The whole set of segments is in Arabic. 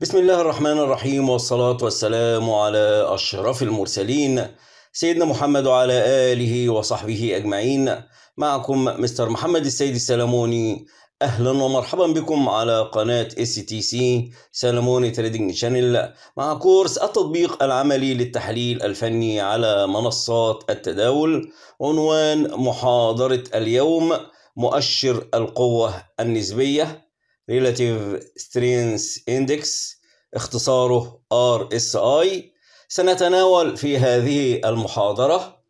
بسم الله الرحمن الرحيم والصلاة والسلام على أشرف المرسلين سيدنا محمد وعلى آله وصحبه أجمعين معكم مستر محمد السيد السلموني أهلا ومرحبا بكم على قناة اس تي سي سلموني تريدنج شانل مع كورس التطبيق العملي للتحليل الفني على منصات التداول عنوان محاضرة اليوم مؤشر القوة النسبية Relative Strength Index اختصاره RSI سنتناول في هذه المحاضرة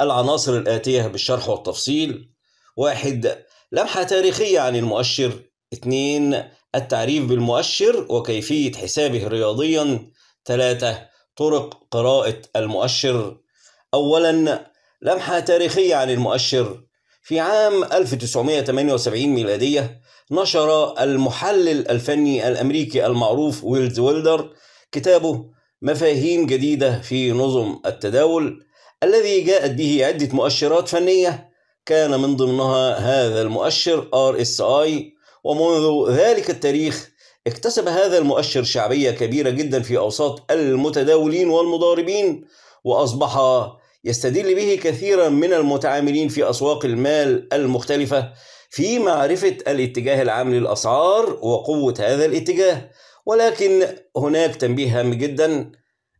العناصر الآتية بالشرح والتفصيل واحد لمحة تاريخية عن المؤشر اثنين التعريف بالمؤشر وكيفية حسابه رياضيا ثلاثة طرق قراءة المؤشر أولا لمحة تاريخية عن المؤشر في عام 1978 ميلادية نشر المحلل الفني الأمريكي المعروف ويلز ويلدر كتابه مفاهيم جديدة في نظم التداول الذي جاءت به عدة مؤشرات فنية كان من ضمنها هذا المؤشر RSI ومنذ ذلك التاريخ اكتسب هذا المؤشر شعبية كبيرة جدا في أوساط المتداولين والمضاربين وأصبح يستدل به كثيرا من المتعاملين في أسواق المال المختلفة في معرفة الاتجاه العام للأسعار وقوة هذا الاتجاه ولكن هناك تنبيه هام جدا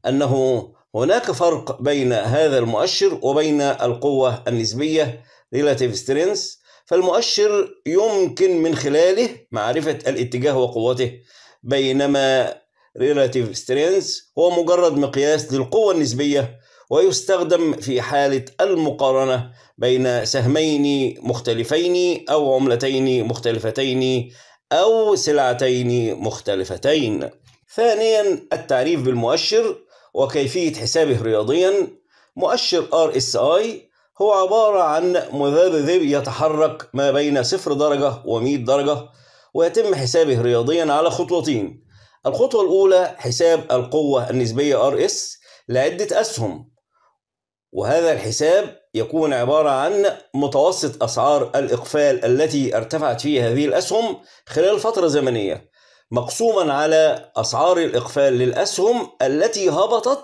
أنه هناك فرق بين هذا المؤشر وبين القوة النسبية relative strength فالمؤشر يمكن من خلاله معرفة الاتجاه وقوته بينما relative strength هو مجرد مقياس للقوة النسبية ويستخدم في حالة المقارنة بين سهمين مختلفين أو عملتين مختلفتين أو سلعتين مختلفتين. ثانيا التعريف بالمؤشر وكيفية حسابه رياضيا مؤشر RSI هو عبارة عن مذبذب يتحرك ما بين صفر درجة ومئة درجة ويتم حسابه رياضيا على خطوتين الخطوة الأولى حساب القوة النسبية RS لعدة أسهم وهذا الحساب يكون عبارة عن متوسط أسعار الإقفال التي ارتفعت فيها هذه الأسهم خلال فترة زمنية مقسوما على أسعار الإقفال للأسهم التي هبطت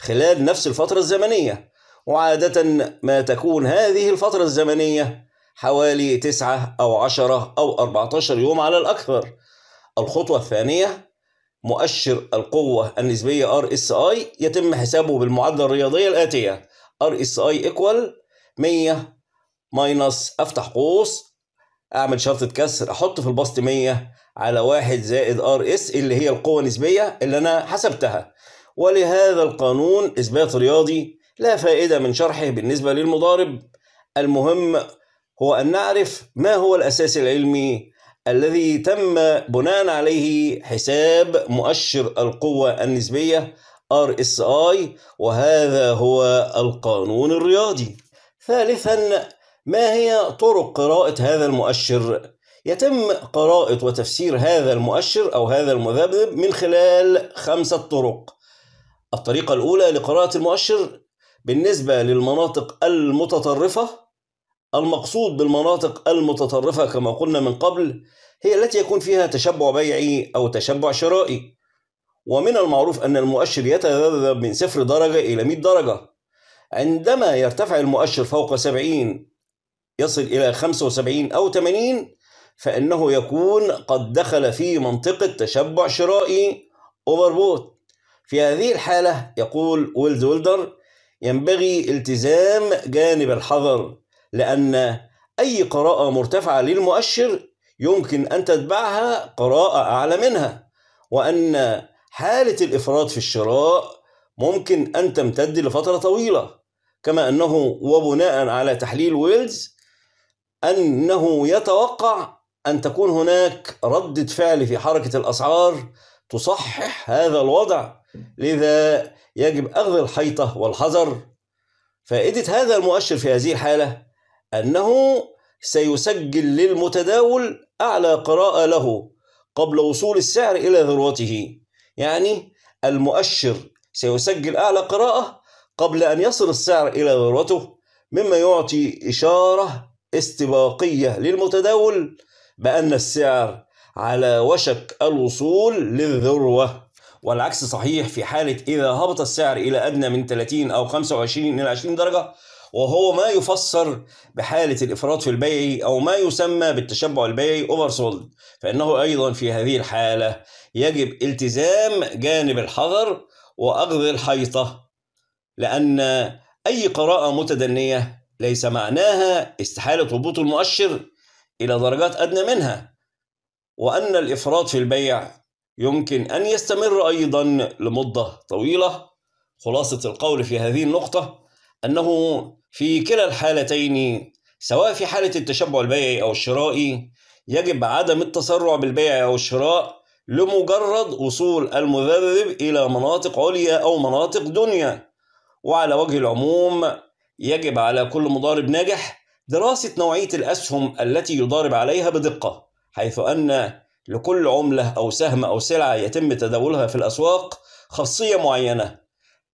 خلال نفس الفترة الزمنية وعادة ما تكون هذه الفترة الزمنية حوالي 9 أو 10 أو 14 يوم على الأكثر الخطوة الثانية مؤشر القوة النسبية RSI يتم حسابه بالمعادلة الرياضية الآتية ار اس اي ايكوال 100 ماينس افتح قوس اعمل شرطه كسر احط في البسط 100 على 1 زائد ار اس اللي هي القوه النسبيه اللي انا حسبتها ولهذا القانون اثبات رياضي لا فائده من شرحه بالنسبه للمضارب المهم هو ان نعرف ما هو الاساس العلمي الذي تم بناء عليه حساب مؤشر القوه النسبيه ار اس اي وهذا هو القانون الرياضي ثالثا ما هي طرق قراءة هذا المؤشر يتم قراءة وتفسير هذا المؤشر أو هذا المذبذب من خلال خمسة طرق الطريقة الأولى لقراءة المؤشر بالنسبة للمناطق المتطرفة المقصود بالمناطق المتطرفة كما قلنا من قبل هي التي يكون فيها تشبع بيعي أو تشبع شرائي ومن المعروف أن المؤشر يتذبذب من صفر درجة إلى 100 درجة عندما يرتفع المؤشر فوق 70 يصل إلى 75 أو 80 فإنه يكون قد دخل في منطقة تشبع شرائي أوفربوت في هذه الحالة يقول ويلز ويلدر ينبغي التزام جانب الحذر لأن أي قراءة مرتفعة للمؤشر يمكن أن تتبعها قراءة أعلى منها وأن حالة الإفراط في الشراء ممكن أن تمتد لفترة طويلة كما أنه وبناء على تحليل ويلز أنه يتوقع أن تكون هناك ردة فعل في حركة الأسعار تصحح هذا الوضع لذا يجب أخذ الحيطة والحذر فائدة هذا المؤشر في هذه الحالة أنه سيسجل للمتداول أعلى قراءة له قبل وصول السعر إلى ذروته يعني المؤشر سيسجل أعلى قراءة قبل أن يصل السعر إلى ذروته مما يعطي إشارة استباقية للمتداول بأن السعر على وشك الوصول للذروة والعكس صحيح في حالة إذا هبط السعر إلى أدنى من 30 أو 25 إلى 20 درجة وهو ما يفسر بحالة الإفراط في البيع أو ما يسمى بالتشبع البيعي أوفر سولد فإنه أيضا في هذه الحالة يجب التزام جانب الحذر وأخذ الحيطة لأن أي قراءة متدنية ليس معناها استحالة هبوط المؤشر إلى درجات أدنى منها وأن الإفراط في البيع يمكن أن يستمر أيضا لمدة طويلة خلاصة القول في هذه النقطة أنه في كلا الحالتين سواء في حالة التشبع البيعي أو الشرائي يجب عدم التسرع بالبيع أو الشراء لمجرد وصول المذرب إلى مناطق عليا أو مناطق دنيا وعلى وجه العموم يجب على كل مضارب ناجح دراسة نوعية الأسهم التي يضارب عليها بدقة حيث أن لكل عملة أو سهم أو سلعة يتم تداولها في الأسواق خاصية معينة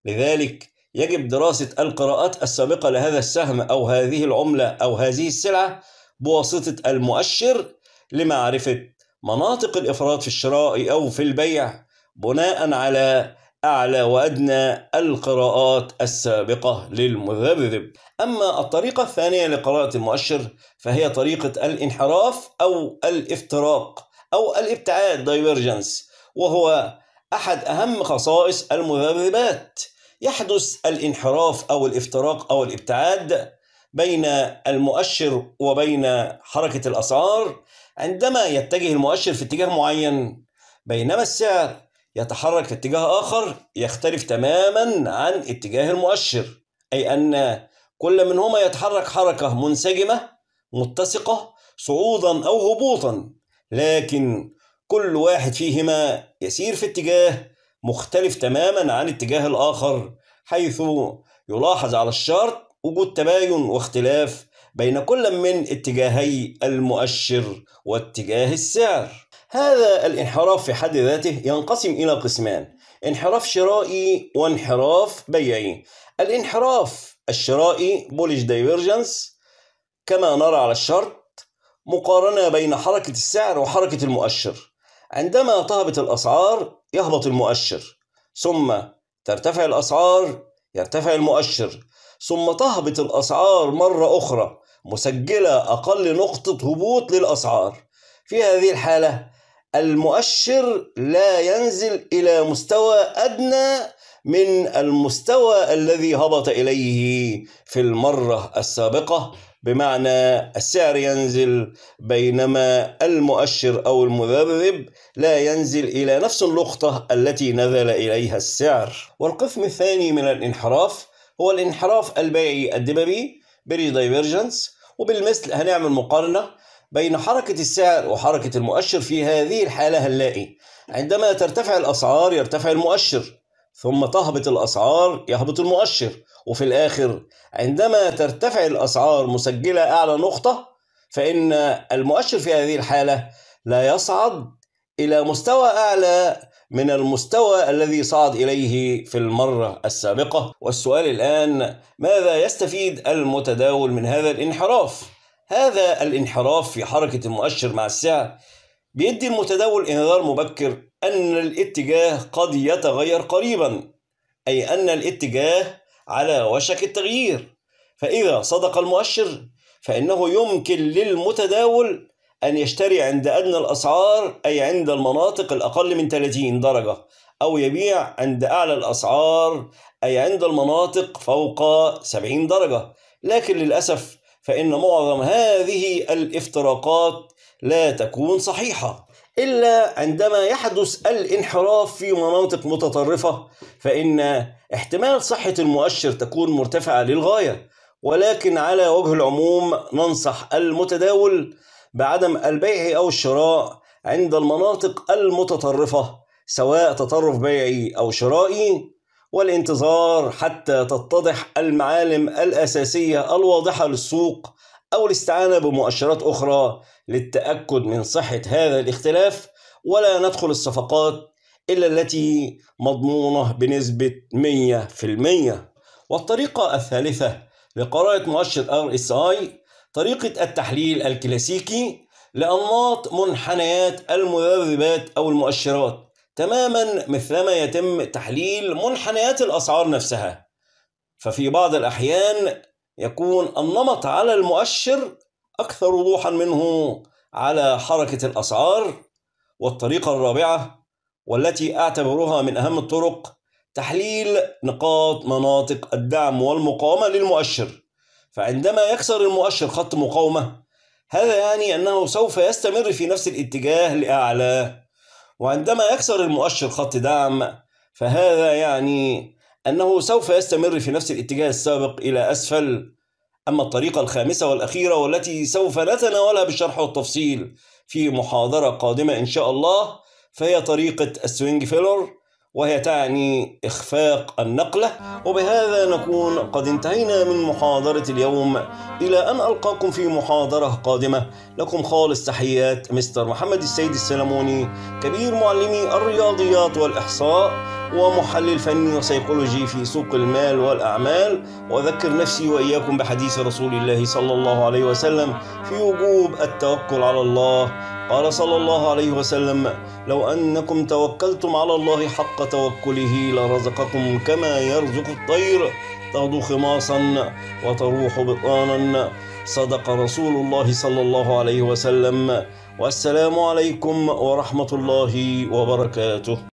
لذلك يجب دراسة القراءات السابقة لهذا السهم أو هذه العملة أو هذه السلعة بواسطة المؤشر لمعرفة مناطق الإفراط في الشراء أو في البيع بناء على أعلى وأدنى القراءات السابقة للمذبذب أما الطريقة الثانية لقراءة المؤشر فهي طريقة الانحراف أو الافتراق أو الابتعاد دايفيرجنس وهو أحد أهم خصائص المذبذبات يحدث الانحراف أو الافتراق أو الابتعاد بين المؤشر وبين حركة الأسعار عندما يتجه المؤشر في اتجاه معين بينما السعر يتحرك في اتجاه آخر يختلف تماما عن اتجاه المؤشر أي أن كل منهما يتحرك حركة منسجمة متسقة صعودا أو هبوطا لكن كل واحد فيهما يسير في اتجاه مختلف تماما عن اتجاه الآخر حيث يلاحظ على الشرط وجود تباين واختلاف بين كل من اتجاهي المؤشر واتجاه السعر هذا الانحراف في حد ذاته ينقسم إلى قسمان انحراف شرائي وانحراف بيعي الانحراف الشرائي بوليش دايفرجنس كما نرى على الشرط مقارنة بين حركة السعر وحركة المؤشر عندما تهبط الأسعار يهبط المؤشر ثم ترتفع الأسعار يرتفع المؤشر ثم تهبط الأسعار مرة أخرى مسجلة أقل نقطة هبوط للأسعار في هذه الحالة المؤشر لا ينزل إلى مستوى أدنى من المستوى الذي هبط إليه في المرة السابقة بمعنى السعر ينزل بينما المؤشر أو المذبذب لا ينزل إلى نفس اللقطة التي نزل إليها السعر والقسم الثاني من الانحراف هو الانحراف البيعي الدببي بري دايفرجنس وبالمثل هنعمل مقارنة بين حركة السعر وحركة المؤشر في هذه الحالة هنلاقي عندما ترتفع الأسعار يرتفع المؤشر ثم تهبط الأسعار يهبط المؤشر وفي الآخر عندما ترتفع الأسعار مسجلة أعلى نقطة فإن المؤشر في هذه الحالة لا يصعد إلى مستوى أعلى من المستوى الذي صعد إليه في المرة السابقة والسؤال الآن ماذا يستفيد المتداول من هذا الانحراف؟ هذا الانحراف في حركة المؤشر مع السعر بيدي المتداول انذار مبكر أن الاتجاه قد يتغير قريبا أي أن الاتجاه على وشك التغيير فإذا صدق المؤشر فإنه يمكن للمتداول أن يشتري عند أدنى الأسعار أي عند المناطق الأقل من 30 درجة أو يبيع عند أعلى الأسعار أي عند المناطق فوق 70 درجة لكن للأسف فإن معظم هذه الافتراقات لا تكون صحيحة إلا عندما يحدث الانحراف في مناطق متطرفة فإن احتمال صحة المؤشر تكون مرتفعة للغاية ولكن على وجه العموم ننصح المتداول بعدم البيع أو الشراء عند المناطق المتطرفة سواء تطرف بيعي أو شرائي والانتظار حتى تتضح المعالم الأساسية الواضحة للسوق أو الاستعانة بمؤشرات أخرى للتأكد من صحة هذا الاختلاف ولا ندخل الصفقات إلا التي مضمونة بنسبة 100% والطريقة الثالثة لقراءة مؤشر RSI طريقة التحليل الكلاسيكي لأنماط منحنيات المذبذبات أو المؤشرات تماما مثلما يتم تحليل منحنيات الأسعار نفسها ففي بعض الأحيان يكون النمط على المؤشر أكثر وضوحا منه على حركة الأسعار والطريقة الرابعة والتي أعتبرها من أهم الطرق تحليل نقاط مناطق الدعم والمقاومة للمؤشر فعندما يكسر المؤشر خط مقاومة هذا يعني أنه سوف يستمر في نفس الاتجاه لأعلى وعندما يكسر المؤشر خط دعم فهذا يعني أنه سوف يستمر في نفس الاتجاه السابق إلى أسفل أما الطريقة الخامسة والأخيرة والتي سوف نتناولها بالشرح والتفصيل في محاضرة قادمة إن شاء الله فهي طريقة السوينج فيلر وهي تعني إخفاق النقلة وبهذا نكون قد انتهينا من محاضرة اليوم إلى أن ألقاكم في محاضرة قادمة لكم خالص تحيات مستر محمد السيد السلموني كبير معلمي الرياضيات والإحصاء ومحلل فني وسيكولوجي في سوق المال والأعمال وأذكر نفسي وإياكم بحديث رسول الله صلى الله عليه وسلم في وجوب التوكل على الله قال صلى الله عليه وسلم لو أنكم توكلتم على الله حق توكله لرزقكم كما يرزق الطير تغدو خماصا وتروح بطانا صدق رسول الله صلى الله عليه وسلم والسلام عليكم ورحمة الله وبركاته